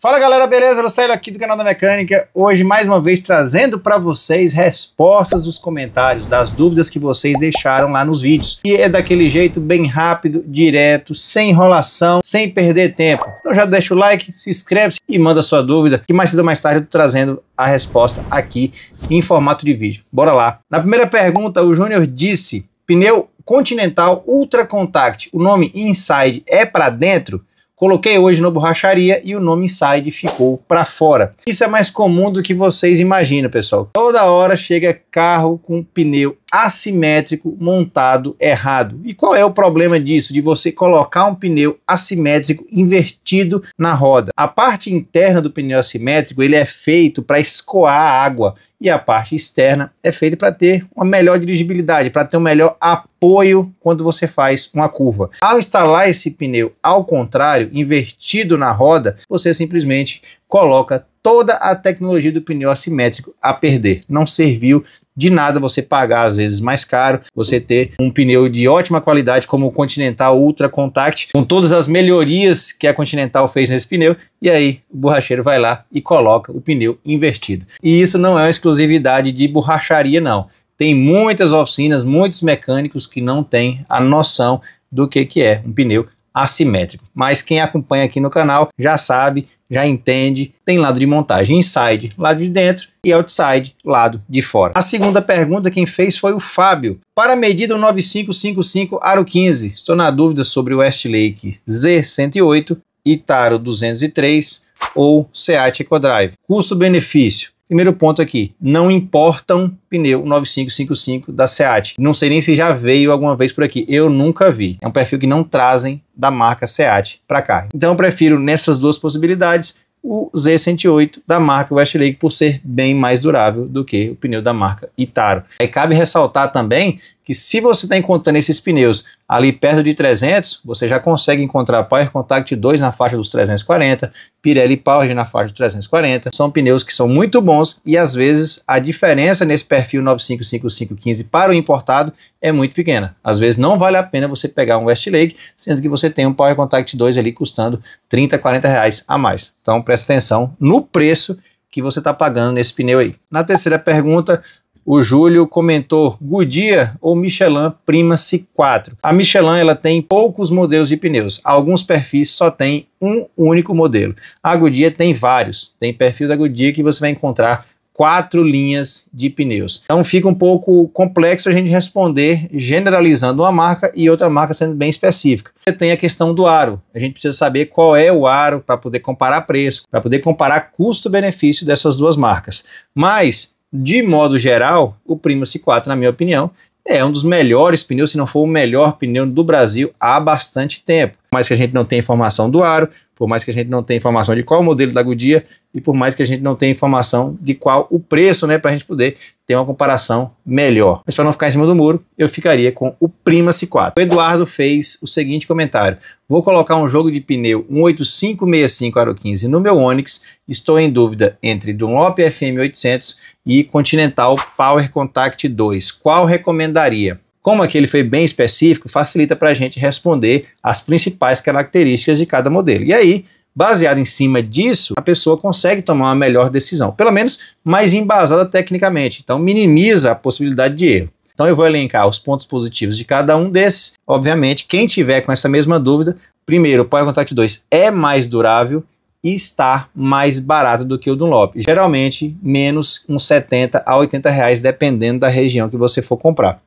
Fala galera, beleza? Eu saio aqui do canal da Mecânica, hoje mais uma vez trazendo para vocês respostas dos comentários, das dúvidas que vocês deixaram lá nos vídeos. E é daquele jeito bem rápido, direto, sem enrolação, sem perder tempo. Então já deixa o like, se inscreve -se e manda sua dúvida, que mais cedo ou mais tarde eu tô trazendo a resposta aqui em formato de vídeo. Bora lá! Na primeira pergunta, o Júnior disse, pneu Continental Ultra Contact, o nome Inside é para dentro? Coloquei hoje no borracharia e o nome Inside ficou para fora. Isso é mais comum do que vocês imaginam, pessoal. Toda hora chega carro com pneu assimétrico montado errado. E qual é o problema disso? De você colocar um pneu assimétrico invertido na roda. A parte interna do pneu assimétrico ele é feito para escoar a água e a parte externa é feita para ter uma melhor dirigibilidade, para ter um melhor apoio quando você faz uma curva. Ao instalar esse pneu ao contrário, invertido na roda, você simplesmente coloca toda a tecnologia do pneu assimétrico a perder. Não serviu de nada você pagar, às vezes, mais caro, você ter um pneu de ótima qualidade, como o Continental Ultra Contact, com todas as melhorias que a Continental fez nesse pneu, e aí o borracheiro vai lá e coloca o pneu invertido. E isso não é uma exclusividade de borracharia, não. Tem muitas oficinas, muitos mecânicos que não têm a noção do que, que é um pneu assimétrico. Mas quem acompanha aqui no canal já sabe, já entende, tem lado de montagem inside, lado de dentro e outside, lado de fora. A segunda pergunta quem fez foi o Fábio. Para a medida 9555 aro 15, estou na dúvida sobre o Westlake Z108, Itaro 203 ou Seat EcoDrive. Custo-benefício Primeiro ponto aqui, não importam pneu 9555 da SEAT. Não sei nem se já veio alguma vez por aqui, eu nunca vi. É um perfil que não trazem da marca SEAT para cá. Então eu prefiro nessas duas possibilidades o Z108 da marca Westlake por ser bem mais durável do que o pneu da marca Itaro. E é, cabe ressaltar também que se você está encontrando esses pneus ali perto de 300, você já consegue encontrar Power Contact 2 na faixa dos 340, Pirelli Power na faixa dos 340. São pneus que são muito bons e às vezes a diferença nesse perfil 955515 para o importado é muito pequena. Às vezes não vale a pena você pegar um Westlake, sendo que você tem um Power Contact 2 ali custando 30, 40 reais a mais. Então presta atenção no preço que você está pagando nesse pneu aí. Na terceira pergunta, o Júlio comentou Goodyear ou Michelin Prima C4. A Michelin ela tem poucos modelos de pneus, alguns perfis só tem um único modelo. A Goodyear tem vários, tem perfil da Goodyear que você vai encontrar quatro linhas de pneus. Então fica um pouco complexo a gente responder generalizando uma marca e outra marca sendo bem específica. Você tem a questão do aro. A gente precisa saber qual é o aro para poder comparar preço, para poder comparar custo-benefício dessas duas marcas. Mas de modo geral, o Prima C4, na minha opinião, é um dos melhores pneus, se não for o melhor pneu do Brasil há bastante tempo. Mas que a gente não tem informação do aro, por mais que a gente não tenha informação de qual o modelo da Goodyear e por mais que a gente não tenha informação de qual o preço, né, para a gente poder ter uma comparação melhor. Mas para não ficar em cima do muro, eu ficaria com o Prima C4. O Eduardo fez o seguinte comentário: Vou colocar um jogo de pneu 18565 Aro 15 no meu Onix. Estou em dúvida entre Dunlop FM 800 e Continental Power Contact 2. Qual recomendaria? Como aquele foi bem específico, facilita para a gente responder as principais características de cada modelo. E aí, baseado em cima disso, a pessoa consegue tomar uma melhor decisão, pelo menos mais embasada tecnicamente. Então, minimiza a possibilidade de erro. Então, eu vou elencar os pontos positivos de cada um desses. Obviamente, quem tiver com essa mesma dúvida, primeiro, o Power Contact 2 é mais durável e está mais barato do que o Dunlop. Geralmente, menos uns 70 a 80 reais, dependendo da região que você for comprar.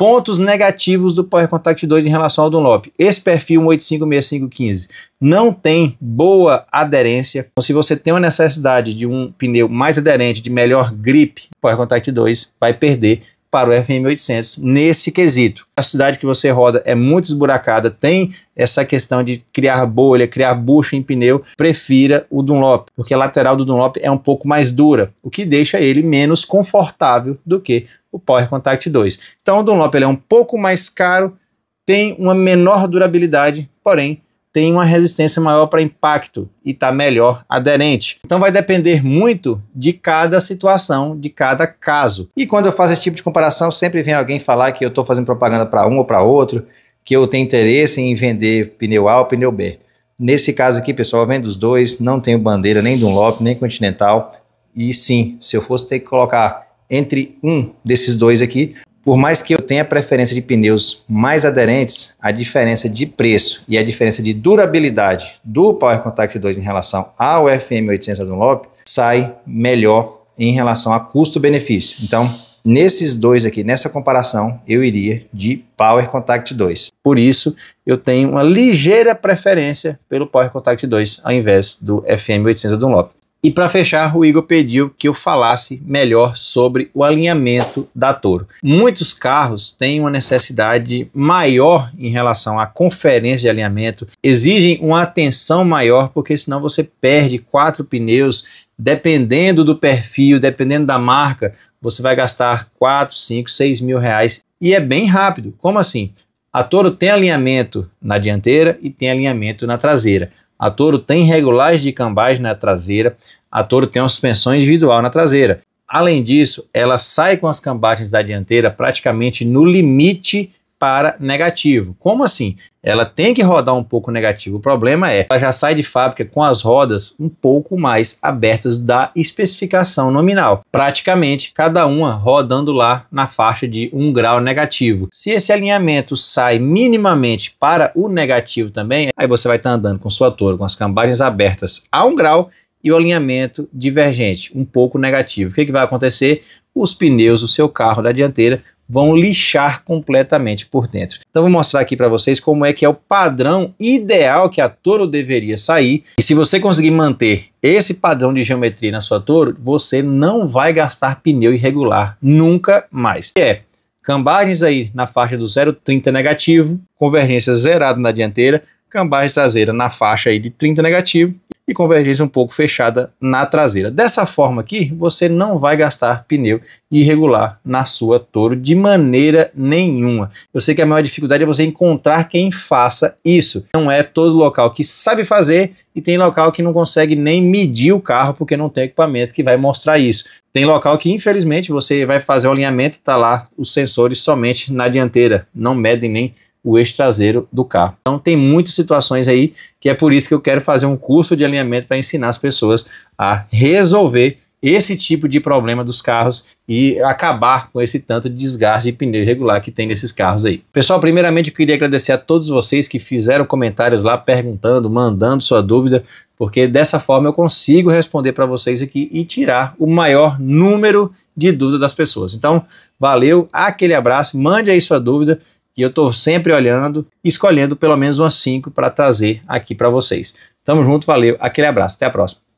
Pontos negativos do Power Contact 2 em relação ao Dunlop. Esse perfil 1856515 não tem boa aderência. Então, se você tem uma necessidade de um pneu mais aderente, de melhor grip, o Power Contact 2 vai perder para o FM 800 nesse quesito. A cidade que você roda é muito esburacada, tem essa questão de criar bolha, criar bucha em pneu, prefira o Dunlop, porque a lateral do Dunlop é um pouco mais dura, o que deixa ele menos confortável do que o Power Contact 2. Então o Dunlop é um pouco mais caro, tem uma menor durabilidade, porém tem uma resistência maior para impacto e está melhor aderente. Então vai depender muito de cada situação, de cada caso. E quando eu faço esse tipo de comparação, sempre vem alguém falar que eu estou fazendo propaganda para um ou para outro, que eu tenho interesse em vender pneu A ou pneu B. Nesse caso aqui, pessoal, eu vendo os dois, não tenho bandeira nem do Dunlop, nem Continental. E sim, se eu fosse ter que colocar entre um desses dois aqui, por mais que eu tenha preferência de pneus mais aderentes, a diferença de preço e a diferença de durabilidade do Power Contact 2 em relação ao FM800 Dunlop sai melhor em relação a custo-benefício. Então, nesses dois aqui, nessa comparação, eu iria de Power Contact 2. Por isso, eu tenho uma ligeira preferência pelo Power Contact 2 ao invés do FM800 Dunlop. E para fechar, o Igor pediu que eu falasse melhor sobre o alinhamento da Toro. Muitos carros têm uma necessidade maior em relação à conferência de alinhamento, exigem uma atenção maior, porque senão você perde quatro pneus. Dependendo do perfil, dependendo da marca, você vai gastar 4, 5, 6 mil reais e é bem rápido. Como assim? A Toro tem alinhamento na dianteira e tem alinhamento na traseira. A Toro tem regulagem de cambagem na traseira, a Toro tem uma suspensão individual na traseira. Além disso, ela sai com as cambagens da dianteira praticamente no limite para negativo. Como assim? Ela tem que rodar um pouco negativo. O problema é, ela já sai de fábrica com as rodas um pouco mais abertas da especificação nominal. Praticamente cada uma rodando lá na faixa de um grau negativo. Se esse alinhamento sai minimamente para o negativo também, aí você vai estar tá andando com sua torre, com as cambagens abertas a um grau e o alinhamento divergente, um pouco negativo. O que, que vai acontecer? Os pneus do seu carro da dianteira vão lixar completamente por dentro. Então vou mostrar aqui para vocês como é que é o padrão ideal que a Toro deveria sair. E se você conseguir manter esse padrão de geometria na sua Toro, você não vai gastar pneu irregular nunca mais. Que é cambagens aí na faixa do 0,30 negativo, convergência zerada na dianteira, cambagem traseira na faixa aí de 30 negativo e convergência um pouco fechada na traseira. Dessa forma aqui, você não vai gastar pneu irregular na sua Toro de maneira nenhuma. Eu sei que a maior dificuldade é você encontrar quem faça isso. Não é todo local que sabe fazer e tem local que não consegue nem medir o carro porque não tem equipamento que vai mostrar isso. Tem local que infelizmente você vai fazer o alinhamento, tá lá os sensores somente na dianteira, não medem nem o eixo traseiro do carro. Então tem muitas situações aí que é por isso que eu quero fazer um curso de alinhamento para ensinar as pessoas a resolver esse tipo de problema dos carros e acabar com esse tanto de desgaste de pneu irregular que tem nesses carros aí. Pessoal, primeiramente eu queria agradecer a todos vocês que fizeram comentários lá perguntando, mandando sua dúvida, porque dessa forma eu consigo responder para vocês aqui e tirar o maior número de dúvidas das pessoas. Então, valeu, aquele abraço, mande aí sua dúvida e eu estou sempre olhando, escolhendo pelo menos umas 5 para trazer aqui para vocês. Tamo junto, valeu, aquele abraço, até a próxima.